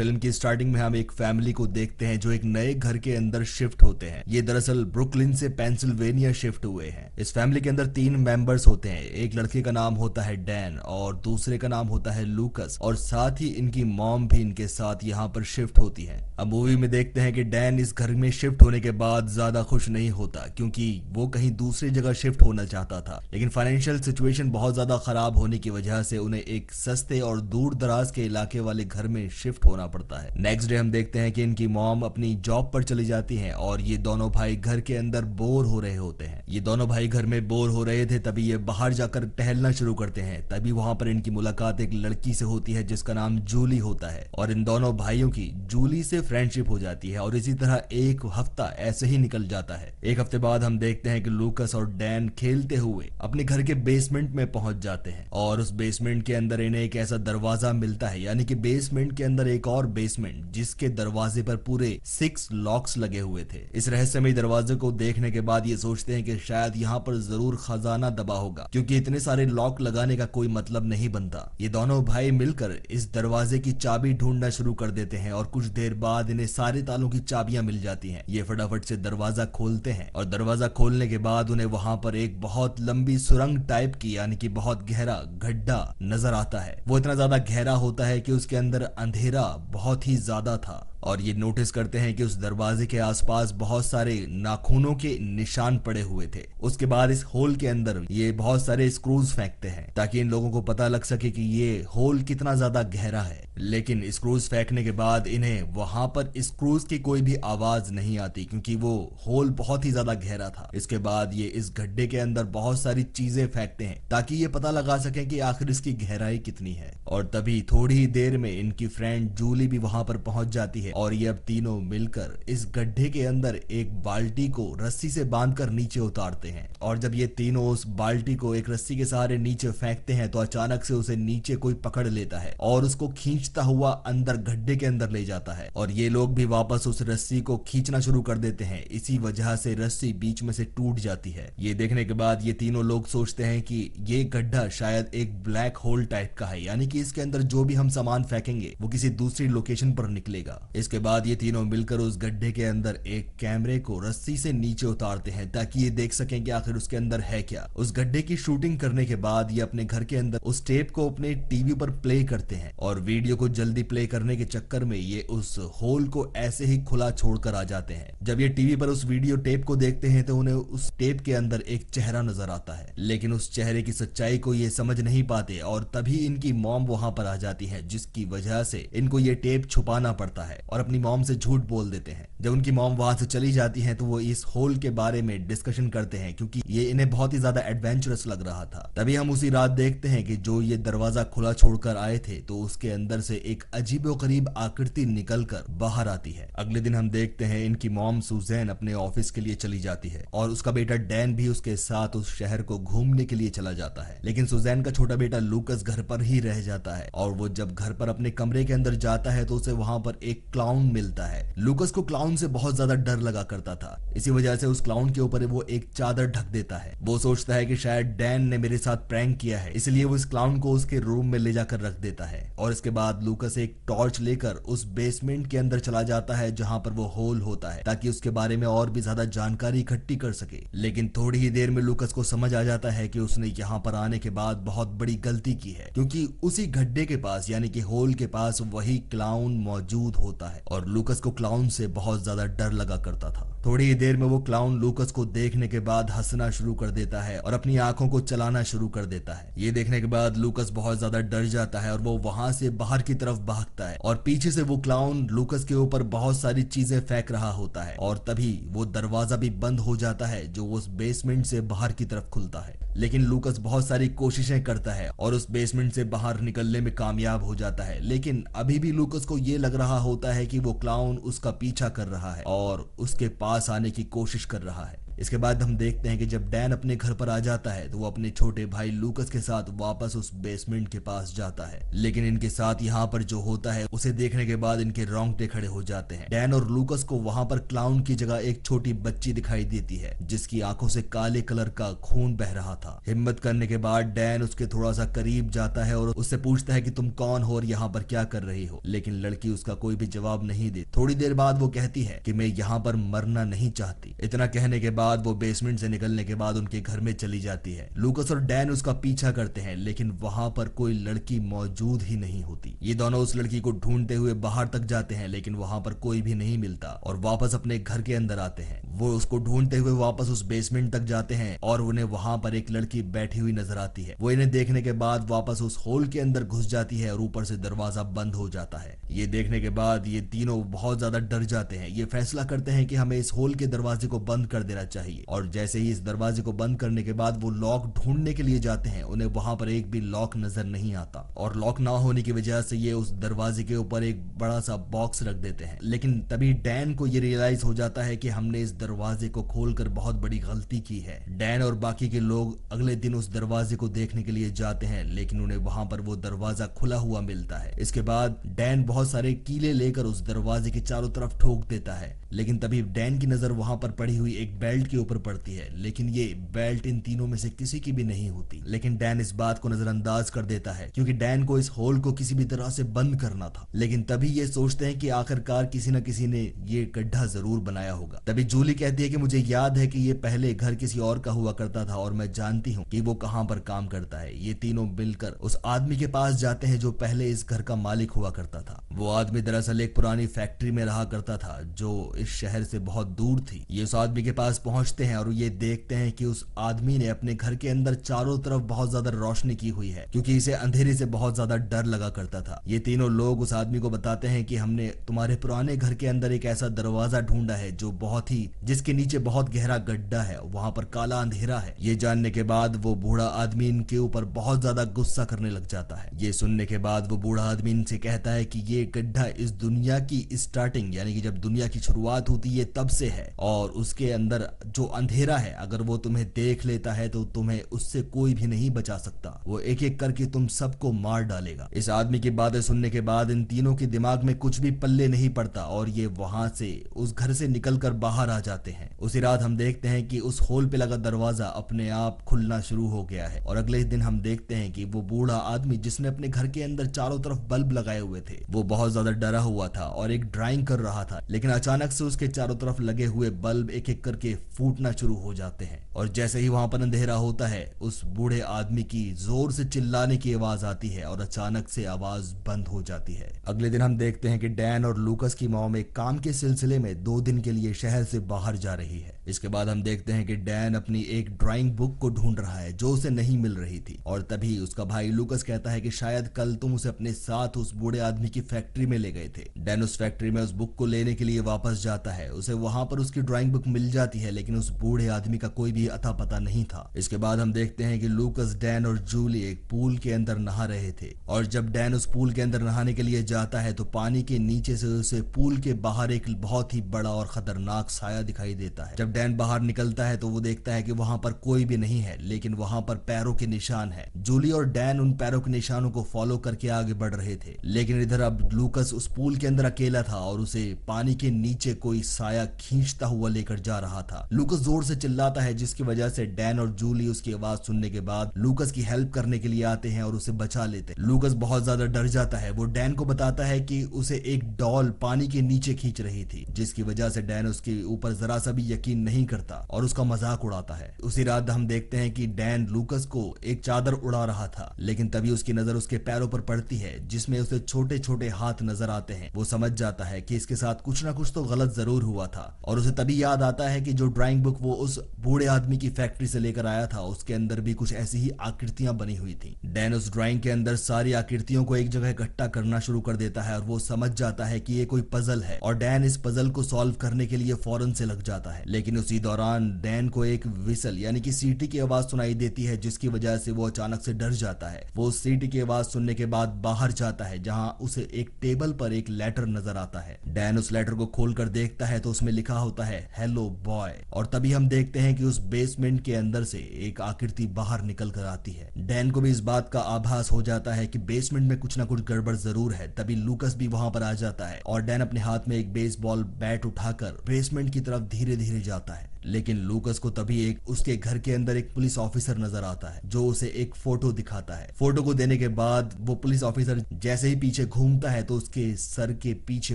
film की starting में हम एक फैमिली को देखते हैं जो एक नए घर के अंदर शिफ्ट होते हैं ये दरअसल ब्रुकलिन से पेंसिल्वेनिया शिफ्ट हुए हैं इस फैमिली के अंदर तीन मेंबर्स होते हैं एक लड़के का नाम होता है डैन और दूसरे का नाम होता है लूकस और साथ ही इनकी मॉम भी इनके साथ यहाँ पर शिफ्ट होती है अब मूवी में देखते हैं कि डैन इस घर में शिफ्ट होने के बाद ज्यादा खुश नहीं होता क्योंकि वो कहीं दूसरी जगह शिफ्ट होना चाहता था लेकिन फाइनेंशियल सिचुएशन बहुत ज्यादा खराब होने की वजह से उन्हें एक सस्ते और दूर दराज के इलाके वाले घर में शिफ्ट होना करना पड़ता है नेक्स्ट डे हम देखते हैं कि इनकी मॉम अपनी जॉब पर चली जाती है और ये दोनों भाई घर के अंदर बोर हो रहे होते हैं ये दोनों भाई घर में बोर हो रहे थे तभी ये बाहर जाकर टहलना शुरू करते हैं तभी वहां पर इनकी मुलाकात एक लड़की से होती है जिसका नाम जूली होता है और इन दोनों भाइयों की जूली से फ्रेंडशिप हो जाती है और इसी तरह एक हफ्ता ऐसे ही निकल जाता है एक हफ्ते बाद हम देखते हैं कि लूकस और डैन खेलते हुए अपने घर के बेसमेंट में पहुंच जाते हैं और उस बेसमेंट के अंदर इन्हें एक ऐसा दरवाजा मिलता है यानी कि बेसमेंट के अंदर एक और और बेसमेंट जिसके दरवाजे पर पूरे सिक्स लॉक्स लगे हुए थे इस रहस्यमय दरवाजे को देखने के बाद ये सोचते हैं कि शायद यहाँ पर जरूर खजाना दबा होगा क्योंकि इतने सारे लॉक लगाने का कोई मतलब नहीं बनता ये दोनों भाई मिलकर इस दरवाजे की चाबी ढूंढना शुरू कर देते हैं और कुछ देर बाद इन्हें सारे तालों की चाबियां मिल जाती हैं ये फटाफट से दरवाजा खोलते हैं और दरवाजा खोलने के बाद उन्हें वहां पर एक बहुत लंबी सुरंग टाइप की यानी कि बहुत गहरा गड्ढा नजर आता है वो इतना ज्यादा गहरा होता है कि उसके अंदर अंधेरा बहुत ही ज्यादा था और ये नोटिस करते हैं कि उस दरवाजे के आसपास बहुत सारे नाखूनों के निशान पड़े हुए थे उसके बाद इस होल के अंदर ये बहुत सारे स्क्रूज फेंकते हैं ताकि इन लोगों को पता लग सके कि ये होल कितना ज्यादा गहरा है लेकिन स्क्रूज फेंकने के बाद इन्हें वहां पर स्क्रूज की कोई भी आवाज नहीं आती क्योंकि वो होल बहुत ही ज्यादा गहरा था इसके बाद ये इस गड्ढे के अंदर बहुत सारी चीजें फेंकते हैं ताकि ये पता लगा सके कि आखिर इसकी गहराई कितनी है और तभी थोड़ी ही देर में इनकी फ्रेंड जूली भी वहां पर पहुंच जाती है और ये अब तीनों मिलकर इस गड्ढे के अंदर एक बाल्टी को रस्सी से बांधकर नीचे उतारते हैं और जब ये तीनों उस बाल्टी को एक रस्सी के सहारे नीचे फेंकते हैं तो अचानक से उसे नीचे कोई पकड़ लेता है और उसको खींचता हुआ अंदर गड्ढे के अंदर ले जाता है और ये लोग भी वापस उस रस्सी को खींचना शुरू कर देते हैं इसी वजह से रस्सी बीच में से टूट जाती है ये देखने के बाद ये तीनों लोग सोचते हैं कि ये गड्ढा शायद एक ब्लैक होल टाइप का है यानी कि इसके अंदर जो भी हम सामान फेंकेंगे वो किसी दूसरी लोकेशन पर निकलेगा इस इसके बाद ये तीनों मिलकर उस गड्ढे के अंदर एक कैमरे को रस्सी से नीचे उतारते हैं ताकि ये देख सकें कि आखिर उसके अंदर है क्या उस गड्ढे की शूटिंग करने के बाद ये अपने घर के अंदर उस टेप को अपने टीवी पर प्ले करते हैं और वीडियो को जल्दी प्ले करने के चक्कर में ये उस होल को ऐसे ही खुला छोड़कर आ जाते हैं जब ये टीवी पर उस वीडियो टेप को देखते हैं तो उन्हें उस टेप के अंदर एक चेहरा नजर आता है लेकिन उस चेहरे की सच्चाई को ये समझ नहीं पाते और तभी इनकी मॉम वहां पर आ जाती है जिसकी वजह से इनको ये टेप छुपाना पड़ता है और अपनी मॉम से झूठ बोल देते हैं जब उनकी मॉम वहां से चली जाती है तो वो इस होल के बारे में डिस्कशन करते हैं क्योंकि ये इन्हें बहुत ही ज्यादा एडवेंचरस लग रहा था तभी हम उसी रात देखते हैं कि जो ये दरवाजा खुला छोड़कर आए थे तो उसके अंदर से एक अजीबो करीब आकृति निकल कर बाहर आती है अगले दिन हम देखते हैं इनकी मॉम सुजैन अपने ऑफिस के लिए चली जाती है और उसका बेटा डैन भी उसके साथ उस शहर को घूमने के लिए चला जाता है लेकिन सुजैन का छोटा बेटा लूकस घर पर ही रह जाता है और वो जब घर पर अपने कमरे के अंदर जाता है तो उसे वहां पर एक क्लाउन मिलता है लूकस को क्लाउन से बहुत ज्यादा डर लगा करता था इसी वजह से उस क्लाउन के ऊपर वो एक चादर ढक देता है वो सोचता है कि शायद डैन ने मेरे साथ प्रैंक किया है इसलिए वो इस क्लाउन को उसके रूम में ले जाकर रख देता है और इसके बाद लूकस एक टॉर्च लेकर उस बेसमेंट के अंदर चला जाता है जहां पर वो होल होता है ताकि उसके बारे में और भी ज्यादा जानकारी इकट्ठी कर सके लेकिन थोड़ी ही देर में लूकस को समझ आ जाता है कि उसने यहाँ पर आने के बाद बहुत बड़ी गलती की है क्योंकि उसी गड्ढे के पास यानी कि होल के पास वही क्लाउन मौजूद होता है और लूकस को क्लाउन से बहुत ज्यादा डर लगा करता था थोड़ी ही देर में वो क्लाउन लूकस को देखने के बाद हंसना शुरू कर देता है और अपनी आंखों को चलाना शुरू कर देता है ये देखने के बाद लूकस बहुत ज्यादा डर जाता है और वो वहां से बाहर की तरफ भागता है और पीछे से वो क्लाउन लूकस के ऊपर बहुत सारी चीजें फेंक रहा होता है और तभी वो दरवाजा भी बंद हो जाता है जो उस बेसमेंट से बाहर की तरफ खुलता है लेकिन लूकस बहुत सारी कोशिशें करता है और उस बेसमेंट से बाहर निकलने में कामयाब हो जाता है लेकिन अभी भी लूकस को ये लग रहा होता है कि वो क्लाउन उसका पीछा कर रहा है और उसके पास पास आने की कोशिश कर रहा है इसके बाद हम देखते हैं कि जब डैन अपने घर पर आ जाता है तो वो अपने छोटे भाई लूकस के साथ वापस उस बेसमेंट के पास जाता है लेकिन इनके साथ यहाँ पर जो होता है उसे देखने के बाद इनके रोंगटे खड़े हो जाते हैं डैन और लूकस को वहां पर क्लाउन की जगह एक छोटी बच्ची दिखाई देती है जिसकी आंखों से काले कलर का खून बह रहा था हिम्मत करने के बाद डैन उसके थोड़ा सा करीब जाता है और उससे पूछता है कि तुम कौन हो और यहाँ पर क्या कर रही हो लेकिन लड़की उसका कोई भी जवाब नहीं दे थोड़ी देर बाद वो कहती है कि मैं यहाँ पर मरना नहीं चाहती इतना कहने के बाद बाद वो बेसमेंट से निकलने के बाद उनके घर में चली जाती है लूकस और डैन उसका पीछा करते हैं लेकिन वहां पर कोई लड़की मौजूद ही नहीं होती ये दोनों उस लड़की को ढूंढते हुए बाहर तक जाते हैं लेकिन वहां पर कोई भी नहीं मिलता और वापस अपने घर के अंदर आते हैं वो उसको ढूंढते हुए वापस उस बेसमेंट तक जाते हैं और उन्हें वहां पर एक लड़की बैठी हुई नजर आती है वो इन्हें देखने के बाद वापस उस होल के अंदर घुस जाती है और ऊपर से दरवाजा बंद हो जाता है ये देखने के बाद ये तीनों बहुत ज्यादा डर जाते हैं ये फैसला करते हैं कि हमें इस होल के दरवाजे को बंद कर देना चाहिए चाहिए और जैसे ही इस दरवाजे को बंद करने के बाद वो लॉक ढूंढने के लिए जाते हैं उन्हें वहां पर एक भी लॉक नजर नहीं आता और लॉक ना होने की वजह से ये उस दरवाजे के ऊपर एक बड़ा सा बॉक्स रख देते हैं लेकिन तभी डैन को ये रियलाइज हो जाता है कि हमने इस दरवाजे को खोलकर बहुत बड़ी गलती की है डैन और बाकी के लोग अगले दिन उस दरवाजे को देखने के लिए जाते हैं लेकिन उन्हें वहां पर वो दरवाजा खुला हुआ मिलता है इसके बाद डैन बहुत सारे कीले लेकर उस दरवाजे के चारों तरफ ठोक देता है लेकिन तभी डैन की नजर वहां पर पड़ी हुई एक बेल्ट बेल्ट के ऊपर पड़ती है लेकिन ये बेल्ट इन तीनों में से किसी की भी नहीं होती लेकिन डैन इस बात को नजरअंदाज कर देता है क्योंकि डैन को इस होल को किसी भी तरह से बंद करना था लेकिन तभी ये सोचते हैं कि आखिरकार किसी न किसी ने ये गड्ढा जरूर बनाया होगा तभी जूली कहती है कि मुझे याद है कि ये पहले घर किसी और का हुआ करता था और मैं जानती हूँ कि वो कहाँ पर काम करता है ये तीनों मिलकर उस आदमी के पास जाते हैं जो पहले इस घर का मालिक हुआ करता था वो आदमी दरअसल एक पुरानी फैक्ट्री में रहा करता था जो इस शहर से बहुत दूर थी ये उस आदमी के पास पहुंच पहुंचते हैं और ये देखते हैं कि उस आदमी ने अपने घर के अंदर चारों तरफ बहुत ज्यादा रोशनी की हुई है क्योंकि इसे अंधेरे से बहुत ज्यादा डर लगा करता था ये तीनों लोग उस आदमी को बताते हैं कि हमने तुम्हारे पुराने घर के अंदर एक ऐसा दरवाजा ढूंढा है जो बहुत ही जिसके नीचे बहुत गहरा गड्ढा है वहां पर काला अंधेरा है ये जानने के बाद वो बूढ़ा आदमी इनके ऊपर बहुत ज्यादा गुस्सा करने लग जाता है ये सुनने के बाद वो बूढ़ा आदमी इनसे कहता है कि ये गड्ढा इस दुनिया की स्टार्टिंग यानी कि जब दुनिया की शुरुआत होती है तब से है और उसके अंदर जो अंधेरा है अगर वो तुम्हें देख लेता है तो तुम्हें उससे कोई भी नहीं बचा सकता वो एक एक करके तुम सबको मार डालेगा इस आदमी की बातें सुनने के बाद इन तीनों के दिमाग में कुछ भी पल्ले नहीं पड़ता और ये वहां से उस घर से निकल बाहर आ जाते हैं उसी रात हम देखते हैं कि उस होल पे लगा दरवाजा अपने आप खुलना शुरू हो गया है और अगले दिन हम देखते हैं कि वो बूढ़ा आदमी जिसने अपने घर के अंदर चारों तरफ बल्ब लगाए हुए थे वो बहुत ज्यादा डरा हुआ था और एक ड्राइंग कर रहा था लेकिन अचानक से उसके चारों तरफ लगे हुए बल्ब एक एक करके फूटना शुरू हो जाते हैं और जैसे ही वहां पर अंधेरा होता है उस बूढ़े आदमी की जोर से चिल्लाने की आवाज आती है और अचानक से आवाज बंद हो जाती है अगले दिन हम देखते हैं कि डैन और लूकस की मोम एक काम के सिलसिले में दो दिन के लिए शहर से बाहर जा रही है इसके बाद हम देखते हैं कि डैन अपनी एक ड्राइंग बुक को ढूंढ रहा है जो उसे नहीं मिल रही थी और तभी उसका भाई लूकस कहता है कि शायद कल तुम उसे अपने साथ उस बूढ़े आदमी की फैक्ट्री में ले गए थे डैन उस फैक्ट्री में उस बुक को लेने के लिए वापस जाता है उसे वहां पर उसकी ड्राइंग बुक मिल जाती है लेकिन लेकिन उस बूढ़े आदमी का कोई भी अता पता नहीं था इसके बाद हम देखते हैं कि लूकस डैन और जूली एक पूल के अंदर नहा रहे थे और जब डैन उस पूल के अंदर नहाने के लिए जाता है तो पानी के नीचे से उसे पूल के बाहर एक बहुत ही बड़ा और खतरनाक साया दिखाई देता है जब डैन बाहर निकलता है तो वो देखता है कि वहां पर कोई भी नहीं है लेकिन वहां पर पैरों के निशान है जूली और डैन उन पैरों के निशानों को फॉलो करके आगे बढ़ रहे थे लेकिन इधर अब लूकस उस पूल के अंदर अकेला था और उसे पानी के नीचे कोई साया खींचता हुआ लेकर जा रहा था लूकस जोर से चिल्लाता है जिसकी वजह से डैन और जूली उसकी आवाज सुनने के बाद लूकस की हेल्प करने के लिए आते हैं और उसे बचा लेते हैं लूकस बहुत ज्यादा डर जाता है वो डैन को बताता है कि उसे एक डॉल पानी के नीचे खींच रही थी जिसकी वजह से डैन उसके ऊपर जरा सा भी यकीन नहीं करता और उसका मजाक उड़ाता है उसी रात हम देखते हैं कि डैन लूकस को एक चादर उड़ा रहा था लेकिन तभी उसकी नजर उसके पैरों पर पड़ती है जिसमें उसे छोटे छोटे हाथ नजर आते हैं वो समझ जाता है कि इसके साथ कुछ ना कुछ तो गलत जरूर हुआ था और उसे तभी याद आता है कि जो ड्राइंग बुक वो उस बूढ़े आदमी की फैक्ट्री से लेकर आया था उसके अंदर भी कुछ ऐसी ही आकृतियां बनी हुई थी डैन उस ड्राइंग के अंदर सारी आकृतियों को एक जगह इकट्ठा करना शुरू कर देता है और वो समझ जाता है कि ये कोई पजल है और डैन इस पजल को सॉल्व करने के लिए फौरन से लग जाता है लेकिन उसी दौरान डैन को एक विसल यानी कि सीटी की आवाज सुनाई देती है जिसकी वजह से वो अचानक से डर जाता है वो सीटी की आवाज सुनने के बाद बाहर जाता है जहाँ उसे एक टेबल पर एक लेटर नजर आता है डैन उस लेटर को खोलकर देखता है तो उसमें लिखा होता है हेलो बॉय और तभी हम देखते हैं कि उस बेसमेंट के अंदर से एक आकृति बाहर निकल कर आती है डैन को भी इस बात का आभास हो जाता है कि बेसमेंट में कुछ ना कुछ गड़बड़ जरूर है तभी लूकस भी वहां पर आ जाता है और डैन अपने हाथ में एक बेसबॉल बैट उठाकर बेसमेंट की तरफ धीरे धीरे जाता है लेकिन लूकस को तभी एक उसके घर के अंदर एक पुलिस ऑफिसर नजर आता है जो उसे एक फोटो दिखाता है फोटो को देने के बाद वो पुलिस ऑफिसर जैसे ही पीछे घूमता है तो उसके सर के पीछे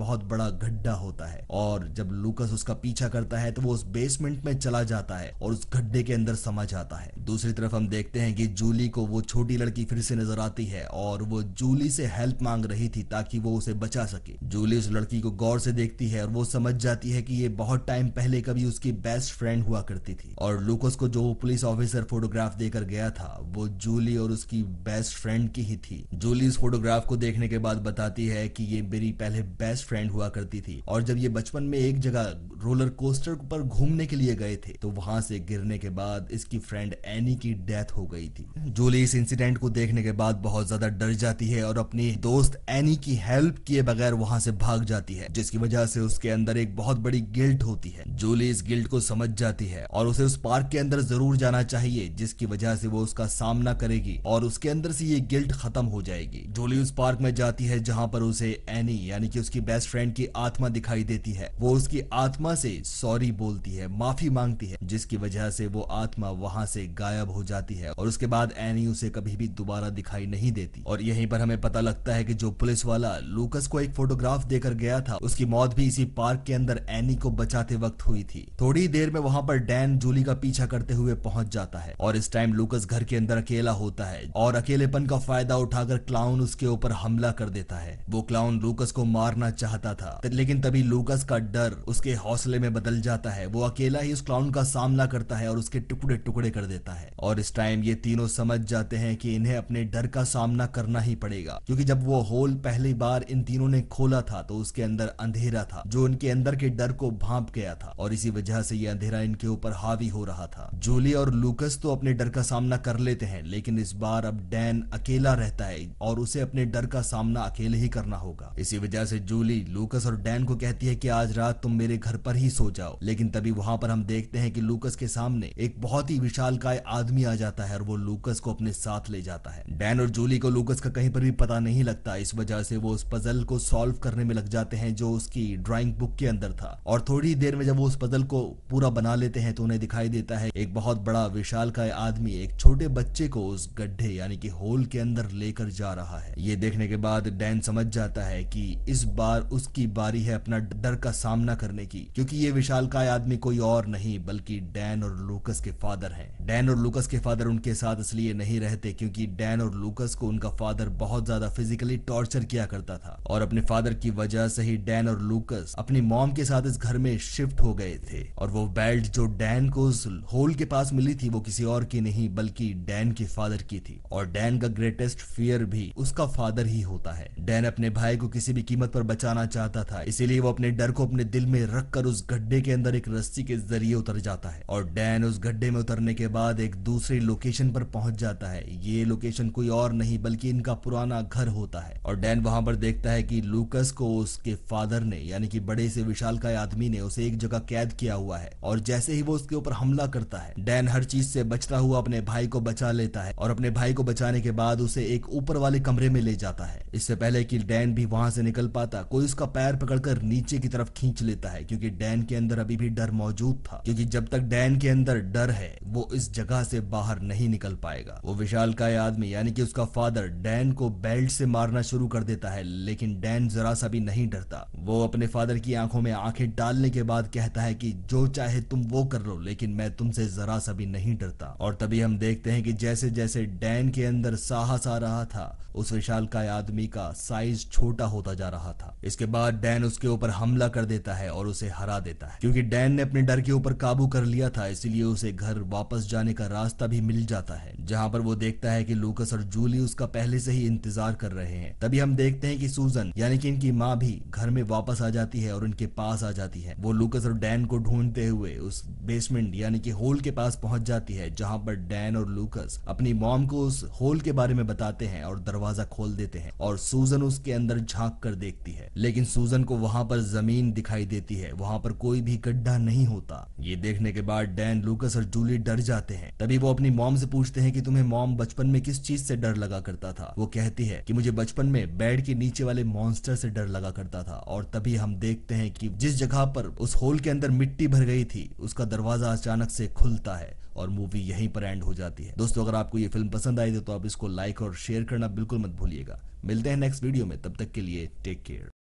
बहुत बड़ा गड्ढा होता है और जब लूकस उसका पीछा करता है तो वो उस बेसमेंट में चला जाता है और उस गड्ढे के अंदर समा जाता है दूसरी तरफ हम देखते हैं कि जूली को वो छोटी लड़की फिर से नजर आती है और वो जूली से हेल्प मांग रही थी ताकि वो उसे बचा सके जूली उस लड़की को गौर से देखती है और वो समझ जाती है कि ये बहुत टाइम पहले कभी उसकी बेस्ट बेस्ट फ्रेंड हुआ करती थी और लूकस को जो पुलिस ऑफिसर फोटोग्राफ देकर गया था वो जूली और उसकी बेस्ट फ्रेंड की ही थी जूली इस फोटोग्राफ को देखने के बाद बताती है कि ये मेरी पहले बेस्ट फ्रेंड हुआ करती थी और जब ये बचपन में एक जगह रोलर कोस्टर पर घूमने के लिए गए थे तो वहां से गिरने के बाद इसकी फ्रेंड एनी की डेथ हो गई थी जूली इस इंसिडेंट को देखने के बाद बहुत ज्यादा डर जाती है और अपनी दोस्त एनी की हेल्प किए बगैर वहां से भाग जाती है जिसकी वजह से उसके अंदर एक बहुत बड़ी गिल्ट होती है जूली इस गिल्ट को समझ समझ जाती है और उसे उस पार्क के अंदर जरूर जाना चाहिए जिसकी वजह से वो उसका सामना करेगी और उसके अंदर से ये गिल्ट खत्म हो जाएगी जोली उस पार्क में जाती है जहाँ पर उसे एनी यानी कि उसकी बेस्ट फ्रेंड की आत्मा दिखाई देती है वो उसकी आत्मा से सॉरी बोलती है माफी मांगती है जिसकी वजह से वो आत्मा वहाँ से गायब हो जाती है और उसके बाद एनी उसे कभी भी दोबारा दिखाई नहीं देती और यहीं पर हमें पता लगता है कि जो पुलिस वाला लूकस को एक फोटोग्राफ देकर गया था उसकी मौत भी इसी पार्क के अंदर एनी को बचाते वक्त हुई थी थोड़ी देर में वहाँ पर डैन जूली का पीछा करते हुए पहुंच जाता है और इस टाइम लूकस घर के अंदर अकेला होता है और अकेलेपन का फायदा उठाकर क्लाउन उसके ऊपर हमला कर देता है वो क्लाउन लूकस को मारना चाहता था लेकिन तभी लूकस का डर उसके हौसले में बदल जाता है वो अकेला ही उस क्लाउन का सामना करता है और उसके टुकड़े टुकड़े कर देता है और इस टाइम ये तीनों समझ जाते हैं कि इन्हें अपने डर का सामना करना ही पड़ेगा क्योंकि जब वो होल पहली बार इन तीनों ने खोला था तो उसके अंदर अंधेरा था जो उनके अंदर के डर को भाप गया था और इसी वजह से ये अंधेरा इनके ऊपर हावी हो रहा था जूली और लूकस तो अपने डर का सामना कर लेते हैं लेकिन इस बार अब डैन अकेला रहता है और उसे अपने डर का सामना अकेले ही करना होगा इसी वजह से जूली लूकस और डैन को कहती है की आज रात तुम मेरे घर पर ही सो जाओ लेकिन तभी वहां पर हम देखते हैं की लूकस के सामने एक बहुत ही विशाल आदमी आ जाता है और वो लूकस को अपने साथ ले जाता है डैन और जूली को लूकस का कहीं पर भी पता नहीं लगता इस वजह से वो उस पजल को सॉल्व करने में लग जाते हैं जो उसकी ड्राइंग बुक के अंदर था और थोड़ी देर में जब वो उस पजल को पूरा पूरा बना लेते हैं तो उन्हें दिखाई देता है एक बहुत बड़ा विशाल का आदमी एक छोटे बच्चे को उस गड्ढे यानी कि होल के अंदर लेकर जा रहा है ये देखने के बाद डैन समझ जाता है कि इस बार उसकी बारी है अपना डर का सामना करने की क्योंकि ये विशालकाय आदमी कोई और नहीं बल्कि डैन और लूकस के फादर हैं डैन और लूकस के फादर उनके साथ इसलिए नहीं रहते क्योंकि डैन और लूकस को उनका फादर बहुत ज्यादा फिजिकली टॉर्चर किया करता था और अपने फादर की वजह से ही डैन और लूकस अपनी मॉम के साथ इस घर में शिफ्ट हो गए थे और वो बेल्ट जो डैन को उस होल के पास मिली थी वो किसी और की नहीं बल्कि डैन के फादर की थी और डैन का ग्रेटेस्ट फियर भी उसका फादर ही होता है डैन अपने भाई को किसी भी कीमत पर बचाना चाहता था इसीलिए वो अपने डर को अपने दिल में रखकर उस गड्ढे के अंदर एक रस्सी के जरिए उतर जाता है और डैन उस गड्ढे में उतरने के बाद एक दूसरी लोकेशन पर पहुंच जाता है ये लोकेशन कोई और नहीं बल्कि इनका पुराना घर होता है और डैन वहां पर देखता है कि लूकस को उसके फादर ने यानी कि बड़े से विशालकाय आदमी ने उसे एक जगह कैद किया हुआ है और जैसे ही वो उसके ऊपर हमला करता है डैन हर चीज से बचता हुआ अपने भाई को बचा लेता है और अपने भाई को बचाने के बाद उसे एक ऊपर वाले कमरे में ले जाता है इससे पहले कि डैन भी वहां से निकल पाता कोई उसका पैर पकड़कर नीचे की तरफ खींच लेता है क्योंकि डैन के अंदर अभी भी डर मौजूद था क्योंकि जब तक डैन के अंदर डर है वो इस जगह से बाहर नहीं निकल पाएगा वो विशाल का आदमी यानी कि उसका फादर डैन को बेल्ट से मारना शुरू कर देता है लेकिन डैन जरा सा भी नहीं डरता वो अपने फादर की आंखों में आंखें डालने के बाद कहता है कि जो चाहे चाहे तुम वो कर लो लेकिन मैं तुमसे जरा सा भी नहीं डरता और तभी हम देखते हैं कि जैसे जैसे डैन के अंदर साहस आ रहा था उस विशाल काय आदमी का साइज छोटा होता जा रहा था इसके बाद डैन उसके ऊपर हमला कर देता है और उसे हरा देता है क्योंकि डैन ने अपने डर के ऊपर काबू कर लिया था इसलिए उसे घर वापस जाने का रास्ता भी मिल जाता है जहाँ पर वो देखता है की लूकस और जूली उसका पहले से ही इंतजार कर रहे हैं तभी हम देखते हैं की सूजन यानी की इनकी माँ भी घर में वापस आ जाती है और इनके पास आ जाती है वो लूकस और डैन को ढूंढते हुए उस बेसमेंट यानी कि होल के पास पहुंच जाती है जहां पर डैन और लूकस अपनी मॉम को उस होल के बारे में बताते हैं और दरवाजा दरवाजा खोल देते हैं और सूजन उसके अंदर झांक कर देखती है लेकिन सूजन को वहां पर जमीन दिखाई देती है वहां पर कोई भी गड्ढा नहीं होता ये देखने के बाद डैन लूकस और जूली डर जाते हैं तभी वो अपनी मॉम से पूछते हैं कि तुम्हें मॉम बचपन में किस चीज से डर लगा करता था वो कहती है कि मुझे बचपन में बेड के नीचे वाले मॉन्स्टर से डर लगा करता था और तभी हम देखते हैं कि जिस जगह पर उस होल के अंदर मिट्टी भर गई थी उसका दरवाजा अचानक से खुलता है और मूवी यहीं पर एंड हो जाती है दोस्तों अगर आपको ये फिल्म पसंद आई तो आप इसको लाइक और शेयर करना बिल्कुल मत भूलिएगा मिलते हैं नेक्स्ट वीडियो में तब तक के लिए टेक केयर